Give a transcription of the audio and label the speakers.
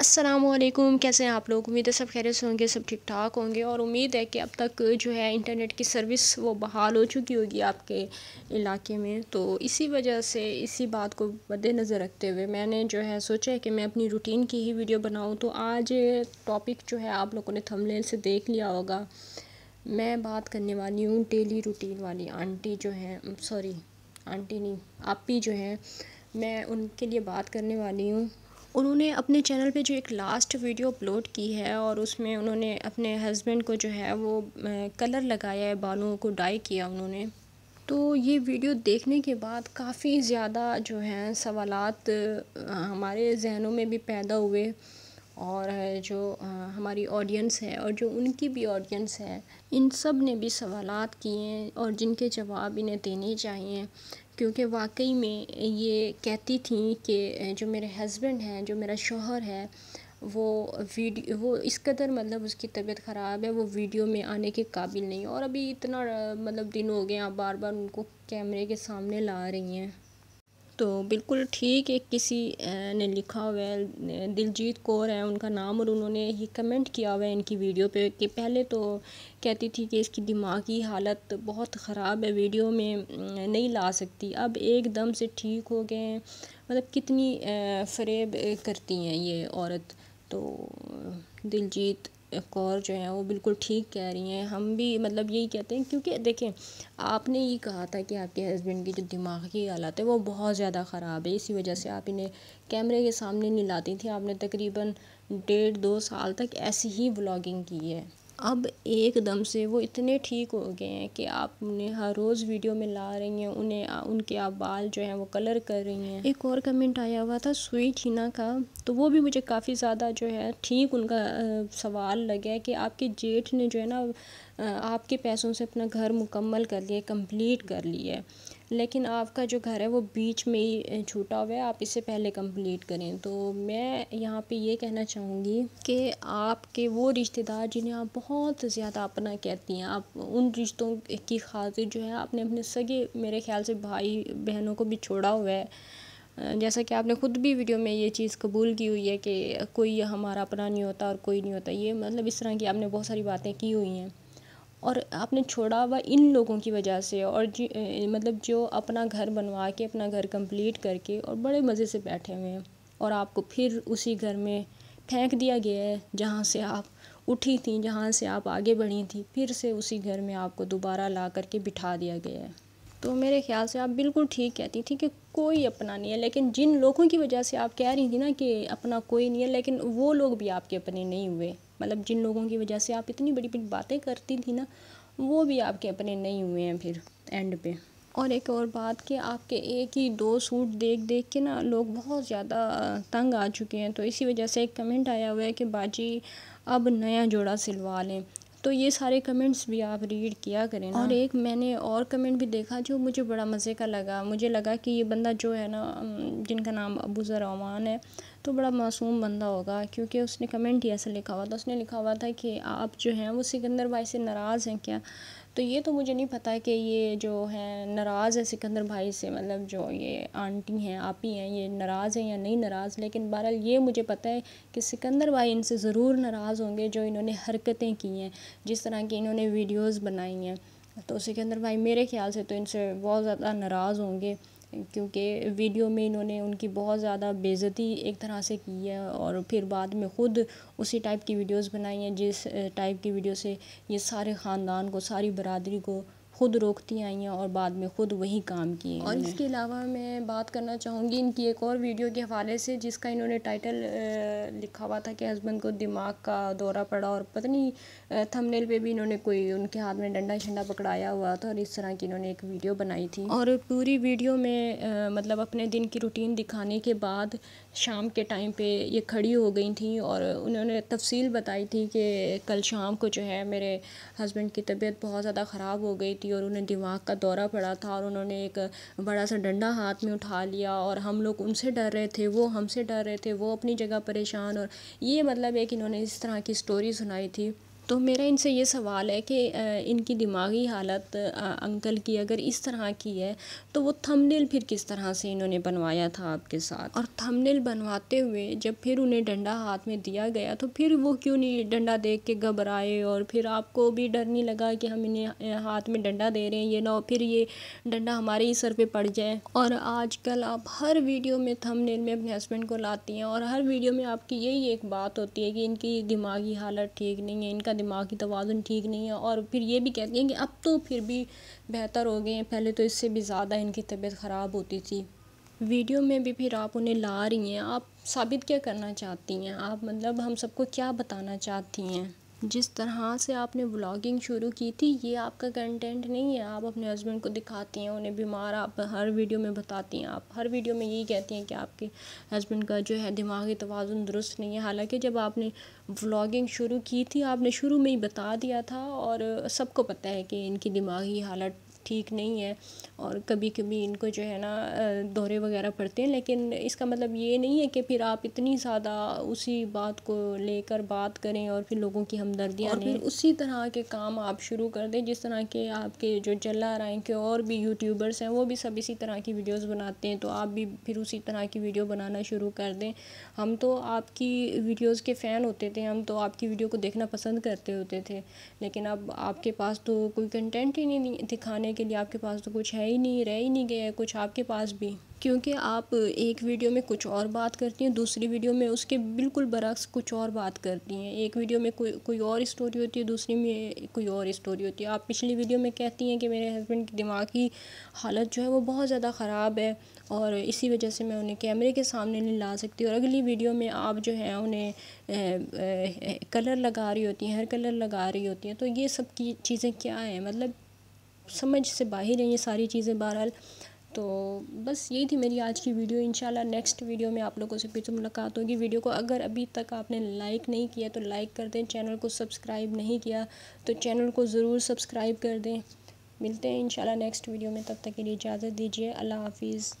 Speaker 1: असलम कैसे हैं आप लोग उम्मीद है सब खैरियत होंगे सब ठीक ठाक होंगे और उम्मीद है कि अब तक जो है इंटरनेट की सर्विस वो बहाल हो चुकी होगी आपके इलाके में तो इसी वजह से इसी बात को मद्देनज़र रखते हुए मैंने जो है सोचा है कि मैं अपनी रूटीन की ही वीडियो बनाऊं तो आज टॉपिक जो है आप लोगों ने थंबनेल से देख लिया होगा मैं बात करने वाली हूँ डेली रूटीन वाली आंटी जो है सॉरी आंटी नहीं आप ही जो हैं मैं उनके लिए बात करने वाली हूँ उन्होंने अपने चैनल पे जो एक लास्ट वीडियो अपलोड की है और उसमें उन्होंने अपने हस्बैंड को जो है वो कलर लगाया है बालों को डाई किया उन्होंने तो ये वीडियो देखने के बाद काफ़ी ज़्यादा जो है सवालात हमारे जहनों में भी पैदा हुए और जो हमारी ऑडियंस है और जो उनकी भी ऑडियंस है इन सब ने भी सवाल किए हैं और जिनके जवाब इन्हें देने चाहिए क्योंकि वाकई में ये कहती थी कि जो मेरे हस्बैंड हैं जो मेरा शोहर है वो वीडियो वो इस कदर मतलब उसकी तबीयत ख़राब है वो वीडियो में आने के काबिल नहीं और अभी इतना मतलब दिन हो गए बार बार उनको कैमरे के सामने ला रही हैं तो बिल्कुल ठीक एक किसी ने लिखा हुआ है दिलजीत कौर है उनका नाम और उन्होंने ये कमेंट किया हुआ है इनकी वीडियो पे कि पहले तो कहती थी कि इसकी दिमागी हालत बहुत ख़राब है वीडियो में नहीं ला सकती अब एकदम से ठीक हो गए हैं मतलब कितनी फरेब करती हैं ये औरत तो दिलजीत कौर जो हैं वो बिल्कुल ठीक कह रही हैं हम भी मतलब यही कहते हैं क्योंकि देखें आपने ये कहा था कि आपके हस्बैंड की जो दिमाग की हालत है वो बहुत ज़्यादा ख़राब है इसी वजह से आप इन्हें कैमरे के सामने नहीं लाती थी आपने तकरीबन डेढ़ दो साल तक ऐसी ही ब्लॉगिंग की है अब एकदम से वो इतने ठीक हो गए हैं कि आप उन्हें हर रोज़ वीडियो में ला रही हैं उन्हें उनके आप बाल जो हैं वो कलर कर रही हैं एक और कमेंट आया हुआ था स्वीट हिना का तो वो भी मुझे काफ़ी ज़्यादा जो है ठीक उनका सवाल लगे कि आपके जेठ ने जो है ना आपके पैसों से अपना घर मुकम्मल कर लिया कंप्लीट कर लिया है लेकिन आपका जो घर है वो बीच में ही छूटा हुआ है आप इससे पहले कंप्लीट करें तो मैं यहाँ पे ये कहना चाहूँगी कि आपके वो रिश्तेदार जिन्हें आप बहुत ज़्यादा अपना कहती हैं आप उन रिश्तों की खातिर जो है आपने अपने सगे मेरे ख्याल से भाई बहनों को भी छोड़ा हुआ है जैसा कि आपने ख़ुद भी वीडियो में ये चीज़ कबूल की हुई है कि कोई हमारा अपना नहीं होता और कोई नहीं होता ये मतलब इस तरह की आपने बहुत सारी बातें की हुई हैं और आपने छोड़ा हुआ इन लोगों की वजह से और जी मतलब जो अपना घर बनवा के अपना घर कंप्लीट करके और बड़े मज़े से बैठे हुए हैं और आपको फिर उसी घर में फेंक दिया गया है जहाँ से आप उठी थी जहाँ से आप आगे बढ़ी थी फिर से उसी घर में आपको दोबारा ला करके बिठा दिया गया है तो मेरे ख्याल से आप बिल्कुल ठीक कहती थी कि कोई अपना नहीं है लेकिन जिन लोगों की वजह से आप कह रही थी ना कि अपना कोई नहीं है लेकिन वो लोग भी आपके अपने नहीं हुए मतलब जिन लोगों की वजह से आप इतनी बड़ी बड़ी बातें करती थी ना वो भी आपके अपने नहीं हुए हैं फिर एंड पे और एक और बात कि आपके एक ही दो सूट देख देख के ना लोग बहुत ज़्यादा तंग आ चुके हैं तो इसी वजह से एक कमेंट आया हुआ है कि बाजी अब नया जोड़ा सिलवा लें तो ये सारे कमेंट्स भी आप रीड किया करें हाँ। और एक मैंने और कमेंट भी देखा जो मुझे बड़ा मज़े का लगा मुझे लगा कि ये बंदा जो है ना जिनका नाम अबू जरमान है तो बड़ा मासूम बंदा होगा क्योंकि उसने कमेंट ही ऐसा लिखा हुआ था उसने लिखा हुआ था कि आप जो हैं वो सिकंदर भाई से नाराज़ हैं क्या तो ये तो मुझे नहीं पता कि ये जो है नाराज़ है सिकंदर भाई से मतलब जो ये आंटी हैं आप ही हैं ये नाराज़ हैं या नहीं नाराज़ लेकिन बहरहाल ये मुझे पता है कि सिकंदर भाई इनसे ज़रूर नाराज़ होंगे जो इन्होंने हरकतें की हैं जिस तरह की इन्होंने वीडियोज़ बनाई हैं तो सिकंदर भाई मेरे ख्याल से तो इनसे बहुत ज़्यादा नाराज़ होंगे क्योंकि वीडियो में इन्होंने उनकी बहुत ज़्यादा बेज़ती एक तरह से की है और फिर बाद में ख़ुद उसी टाइप की वीडियोस बनाई हैं जिस टाइप की वीडियो से ये सारे ख़ानदान को सारी बरदरी को ख़ुद रोकती आई हैं और बाद में ख़ुद वही काम किए और इसके अलावा मैं बात करना चाहूँगी इनकी एक और वीडियो के हवाले से जिसका इन्होंने टाइटल लिखा हुआ था कि हस्बैंड को दिमाग का दौरा पड़ा और पता नहीं थंबनेल पे भी इन्होंने कोई उनके हाथ में डंडा शंडा पकड़ाया हुआ था और इस तरह की इन्होंने एक वीडियो बनाई थी और पूरी वीडियो में मतलब अपने दिन की रूटीन दिखाने के बाद शाम के टाइम पे ये खड़ी हो गई थी और उन्होंने तफसील बताई थी कि कल शाम को जो है मेरे हस्बैंड की तबीयत बहुत ज़्यादा ख़राब हो गई थी और उन्हें दिमाग का दौरा पड़ा था और उन्होंने एक बड़ा सा डंडा हाथ में उठा लिया और हम लोग उनसे डर रहे थे वो हमसे डर रहे थे वो अपनी जगह परेशान और ये मतलब एक इन्होंने इस तरह की स्टोरी सुनाई थी तो मेरा इनसे ये सवाल है कि इनकी दिमागी हालत अंकल की अगर इस तरह की है तो वो थंबनेल फिर किस तरह से इन्होंने बनवाया था आपके साथ और थंबनेल बनवाते हुए जब फिर उन्हें डंडा हाथ में दिया गया तो फिर वो क्यों नहीं डंडा देख के घबराए और फिर आपको भी डर नहीं लगा कि हम इन्हें हाथ में डंडा दे रहे हैं ये ना फिर ये डंडा हमारे ही सर पर पड़ जाए और आजकल आप हर वीडियो में थंबनेल में अपने हस्बैंड को लाती हैं और हर वीडियो में आपकी यही एक बात होती है कि इनकी दिमागी हालत ठीक नहीं है इनका दिमाग की तोज़ुन ठीक नहीं है और फिर ये भी कहती हैं कि अब तो फिर भी बेहतर हो गए हैं पहले तो इससे भी ज़्यादा इनकी तबीयत ख़राब होती थी वीडियो में भी फिर आप उन्हें ला रही हैं आप साबित क्या करना चाहती हैं आप मतलब हम सबको क्या बताना चाहती हैं जिस तरह से आपने ब्लॉगिंग शुरू की थी ये आपका कंटेंट नहीं है आप अपने हस्बैंड को दिखाती हैं उन्हें बीमार आप हर वीडियो में बताती हैं आप हर वीडियो में यही कहती हैं कि आपके हस्बैंड का जो है दिमागी तोज़ुन दुरुस्त नहीं है हालांकि जब आपने व्लॉगिंग शुरू की थी आपने शुरू में ही बता दिया था और सबको पता है कि इनकी दिमागी हालत ठीक नहीं है और कभी कभी इनको जो है ना दौरे वगैरह पड़ते हैं लेकिन इसका मतलब ये नहीं है कि फिर आप इतनी ज़्यादा उसी बात को लेकर बात करें और फिर लोगों की हमदर्दियाँ और फिर उसी तरह के काम आप शुरू कर दें जिस तरह के आपके जो जल्ला राय के और भी यूट्यूबर्स हैं वो भी सब इसी तरह की वीडियोज़ बनाते हैं तो आप भी फिर उसी तरह की वीडियो बनाना शुरू कर दें हम तो आपकी वीडियोज़ के फ़ैन होते थे थे हम तो आपकी वीडियो को देखना पसंद करते होते थे लेकिन अब आपके पास तो कोई कंटेंट ही नहीं दिखाने के लिए आपके पास तो कुछ है ही नहीं रह ही नहीं गया है कुछ आपके पास भी क्योंकि आप एक वीडियो में कुछ और बात करती हैं दूसरी वीडियो में उसके बिल्कुल बरक्स कुछ और बात करती हैं एक वीडियो में कोई कोई और स्टोरी होती है दूसरी में कोई और स्टोरी होती है आप पिछली वीडियो में कहती हैं कि मेरे हस्बैंड की दिमाग की हालत जो है वो बहुत ज़्यादा ख़राब है और इसी वजह से मैं उन्हें कैमरे के सामने नहीं ला सकती और अगली वीडियो में आप जो है उन्हें कलर लगा रही होती हैं हेयर कलर लगा रही होती हैं तो ये सब की चीज़ें क्या हैं मतलब समझ से बाहर हैं ये सारी चीज़ें बहरहाल तो बस यही थी मेरी आज की वीडियो इंशाल्लाह नेक्स्ट वीडियो में आप लोगों से फिर से मुलाकात होगी वीडियो को अगर अभी तक आपने लाइक नहीं किया तो लाइक कर दें चैनल को सब्सक्राइब नहीं किया तो चैनल को ज़रूर सब्सक्राइब कर दें मिलते हैं इंशाल्लाह नेक्स्ट वीडियो में तब तक के लिए इजाज़त दीजिए अल्लाह हाफिज़